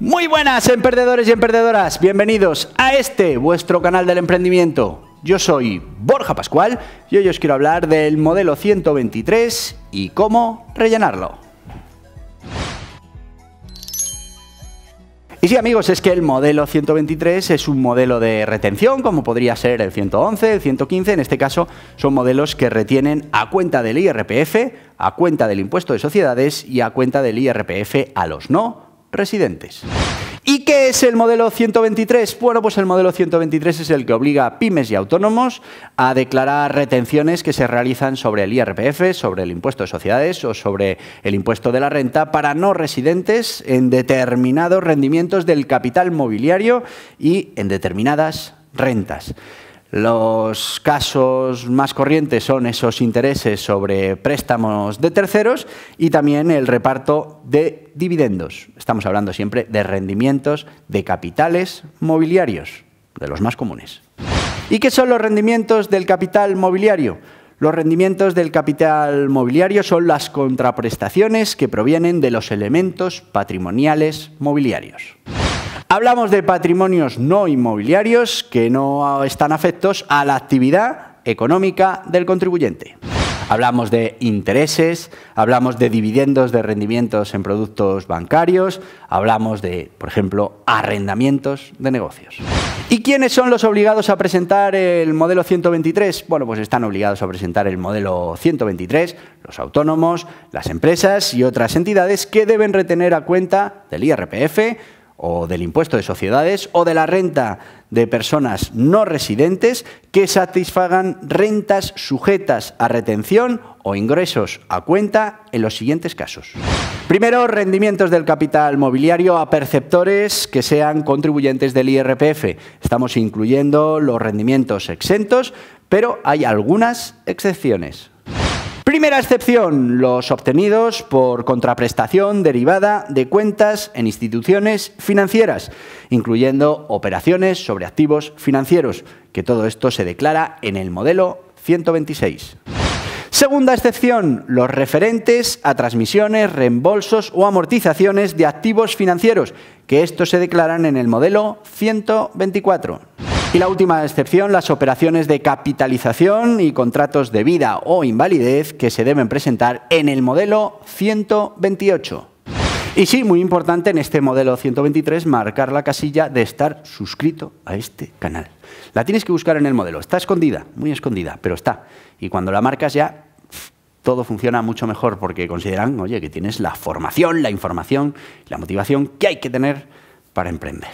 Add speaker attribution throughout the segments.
Speaker 1: Muy buenas emprendedores y emprendedoras, bienvenidos a este vuestro canal del emprendimiento. Yo soy Borja Pascual y hoy os quiero hablar del modelo 123 y cómo rellenarlo. Y sí amigos, es que el modelo 123 es un modelo de retención, como podría ser el 111, el 115, en este caso son modelos que retienen a cuenta del IRPF, a cuenta del impuesto de sociedades y a cuenta del IRPF a los no residentes. ¿Y qué es el modelo 123? Bueno, pues el modelo 123 es el que obliga a pymes y autónomos a declarar retenciones que se realizan sobre el IRPF, sobre el impuesto de sociedades o sobre el impuesto de la renta para no residentes en determinados rendimientos del capital mobiliario y en determinadas rentas. Los casos más corrientes son esos intereses sobre préstamos de terceros y también el reparto de dividendos. Estamos hablando siempre de rendimientos de capitales mobiliarios, de los más comunes. ¿Y qué son los rendimientos del capital mobiliario? Los rendimientos del capital mobiliario son las contraprestaciones que provienen de los elementos patrimoniales mobiliarios. Hablamos de patrimonios no inmobiliarios que no están afectos a la actividad económica del contribuyente. Hablamos de intereses, hablamos de dividendos de rendimientos en productos bancarios, hablamos de, por ejemplo, arrendamientos de negocios. ¿Y quiénes son los obligados a presentar el modelo 123? Bueno, pues están obligados a presentar el modelo 123 los autónomos, las empresas y otras entidades que deben retener a cuenta del IRPF o del impuesto de sociedades o de la renta de personas no residentes que satisfagan rentas sujetas a retención o ingresos a cuenta en los siguientes casos. Primero, rendimientos del capital mobiliario a perceptores que sean contribuyentes del IRPF. Estamos incluyendo los rendimientos exentos, pero hay algunas excepciones. Primera excepción, los obtenidos por contraprestación derivada de cuentas en instituciones financieras, incluyendo operaciones sobre activos financieros, que todo esto se declara en el modelo 126. Segunda excepción, los referentes a transmisiones, reembolsos o amortizaciones de activos financieros, que estos se declaran en el modelo 124. Y la última excepción, las operaciones de capitalización y contratos de vida o invalidez que se deben presentar en el modelo 128. Y sí, muy importante en este modelo 123 marcar la casilla de estar suscrito a este canal. La tienes que buscar en el modelo. Está escondida, muy escondida, pero está. Y cuando la marcas ya todo funciona mucho mejor porque consideran, oye, que tienes la formación, la información, la motivación que hay que tener para emprender.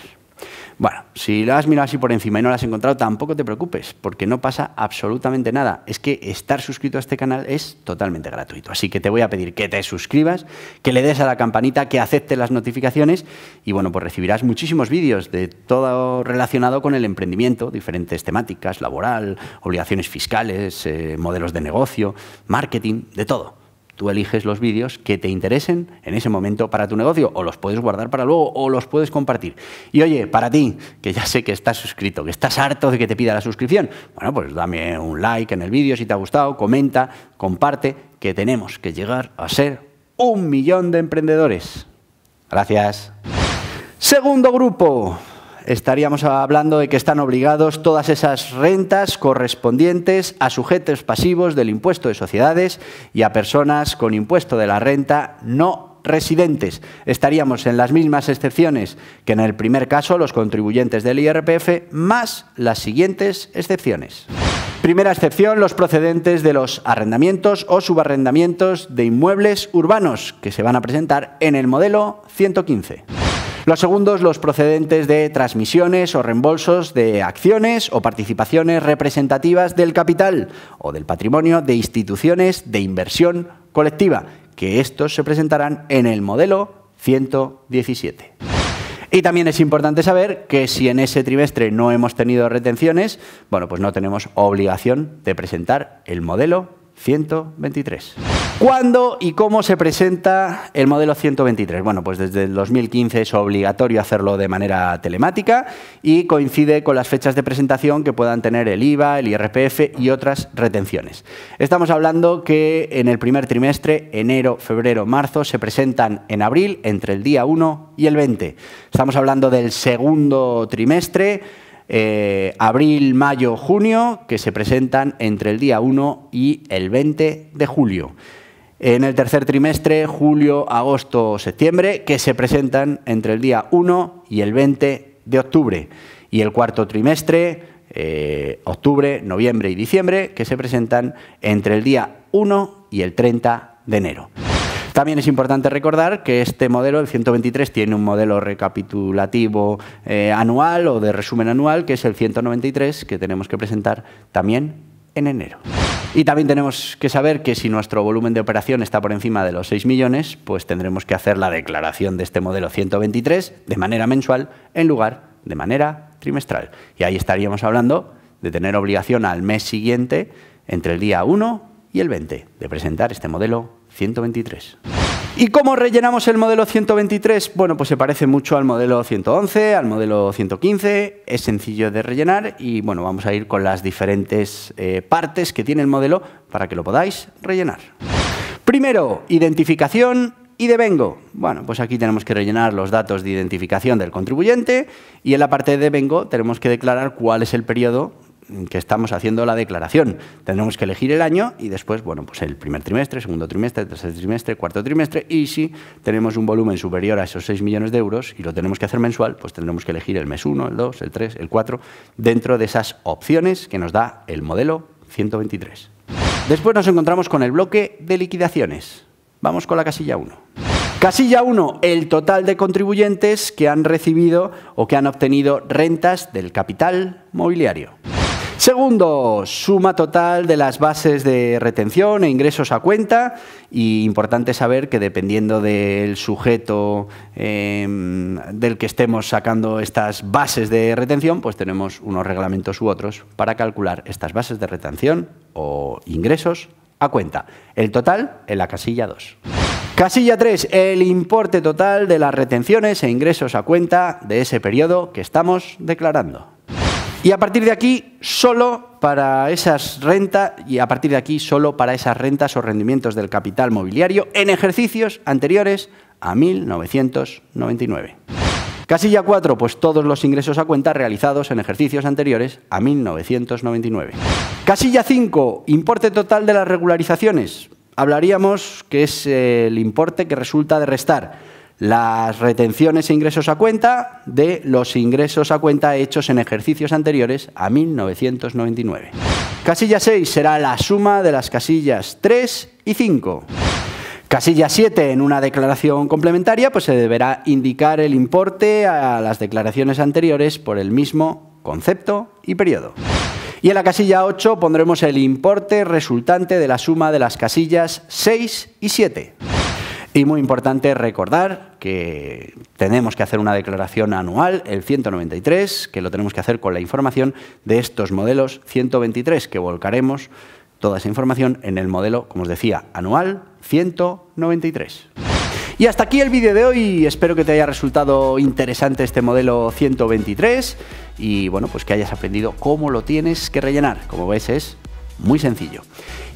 Speaker 1: Bueno, si lo has mirado así por encima y no lo has encontrado, tampoco te preocupes, porque no pasa absolutamente nada. Es que estar suscrito a este canal es totalmente gratuito. Así que te voy a pedir que te suscribas, que le des a la campanita, que acepte las notificaciones y bueno, pues recibirás muchísimos vídeos de todo relacionado con el emprendimiento, diferentes temáticas, laboral, obligaciones fiscales, eh, modelos de negocio, marketing, de todo. Tú eliges los vídeos que te interesen en ese momento para tu negocio, o los puedes guardar para luego, o los puedes compartir. Y oye, para ti, que ya sé que estás suscrito, que estás harto de que te pida la suscripción, bueno, pues dame un like en el vídeo si te ha gustado, comenta, comparte, que tenemos que llegar a ser un millón de emprendedores. Gracias. Segundo grupo, estaríamos hablando de que están obligados todas esas rentas correspondientes a sujetos pasivos del impuesto de sociedades y a personas con impuesto de la renta no residentes. Estaríamos en las mismas excepciones que en el primer caso, los contribuyentes del IRPF, más las siguientes excepciones. Primera excepción, los procedentes de los arrendamientos o subarrendamientos de inmuebles urbanos que se van a presentar en el modelo 115. Los segundos, los procedentes de transmisiones o reembolsos de acciones o participaciones representativas del capital o del patrimonio de instituciones de inversión colectiva, que estos se presentarán en el modelo 117. Y también es importante saber que si en ese trimestre no hemos tenido retenciones, bueno, pues no tenemos obligación de presentar el modelo 123. ¿Cuándo y cómo se presenta el modelo 123? Bueno, pues desde el 2015 es obligatorio hacerlo de manera telemática y coincide con las fechas de presentación que puedan tener el IVA, el IRPF y otras retenciones. Estamos hablando que en el primer trimestre, enero, febrero, marzo, se presentan en abril entre el día 1 y el 20. Estamos hablando del segundo trimestre eh, abril, mayo, junio, que se presentan entre el día 1 y el 20 de julio. En el tercer trimestre, julio, agosto, septiembre, que se presentan entre el día 1 y el 20 de octubre. Y el cuarto trimestre, eh, octubre, noviembre y diciembre, que se presentan entre el día 1 y el 30 de enero. También es importante recordar que este modelo, el 123, tiene un modelo recapitulativo eh, anual o de resumen anual, que es el 193, que tenemos que presentar también en enero. Y también tenemos que saber que si nuestro volumen de operación está por encima de los 6 millones, pues tendremos que hacer la declaración de este modelo 123 de manera mensual en lugar de manera trimestral. Y ahí estaríamos hablando de tener obligación al mes siguiente, entre el día 1 y el 20, de presentar este modelo 123. ¿Y cómo rellenamos el modelo 123? Bueno, pues se parece mucho al modelo 111, al modelo 115, es sencillo de rellenar y bueno, vamos a ir con las diferentes eh, partes que tiene el modelo para que lo podáis rellenar. Primero, identificación y devengo. Bueno, pues aquí tenemos que rellenar los datos de identificación del contribuyente y en la parte de devengo tenemos que declarar cuál es el periodo que estamos haciendo la declaración. Tendremos que elegir el año y después, bueno, pues el primer trimestre, segundo trimestre, tercer trimestre, cuarto trimestre y si tenemos un volumen superior a esos 6 millones de euros y lo tenemos que hacer mensual, pues tendremos que elegir el mes 1, el 2, el 3, el 4, dentro de esas opciones que nos da el modelo 123. Después nos encontramos con el bloque de liquidaciones. Vamos con la casilla 1. Casilla 1, el total de contribuyentes que han recibido o que han obtenido rentas del capital mobiliario. Segundo, suma total de las bases de retención e ingresos a cuenta. Y importante saber que dependiendo del sujeto em, del que estemos sacando estas bases de retención, pues tenemos unos reglamentos u otros para calcular estas bases de retención o ingresos a cuenta. El total en la casilla 2. Casilla 3. El importe total de las retenciones e ingresos a cuenta de ese periodo que estamos declarando. Y a partir de aquí, solo para esas rentas, y a partir de aquí, solo para esas rentas o rendimientos del capital mobiliario en ejercicios anteriores a 1999. Casilla 4, pues todos los ingresos a cuenta realizados en ejercicios anteriores a 1999. Casilla 5, importe total de las regularizaciones. Hablaríamos que es el importe que resulta de restar las retenciones e ingresos a cuenta de los ingresos a cuenta hechos en ejercicios anteriores a 1999. Casilla 6 será la suma de las casillas 3 y 5. Casilla 7, en una declaración complementaria, pues se deberá indicar el importe a las declaraciones anteriores por el mismo concepto y periodo. Y en la casilla 8 pondremos el importe resultante de la suma de las casillas 6 y 7. Y muy importante recordar que tenemos que hacer una declaración anual, el 193, que lo tenemos que hacer con la información de estos modelos 123, que volcaremos toda esa información en el modelo, como os decía, anual 193. Y hasta aquí el vídeo de hoy, espero que te haya resultado interesante este modelo 123 y bueno, pues que hayas aprendido cómo lo tienes que rellenar. Como ves es muy sencillo.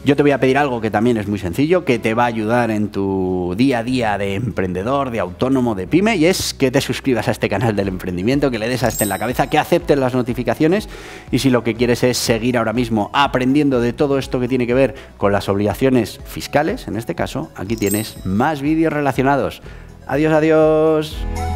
Speaker 1: Yo te voy a pedir algo que también es muy sencillo, que te va a ayudar en tu día a día de emprendedor, de autónomo, de pyme, y es que te suscribas a este canal del emprendimiento, que le des a este en la cabeza, que aceptes las notificaciones y si lo que quieres es seguir ahora mismo aprendiendo de todo esto que tiene que ver con las obligaciones fiscales, en este caso, aquí tienes más vídeos relacionados. Adiós, adiós.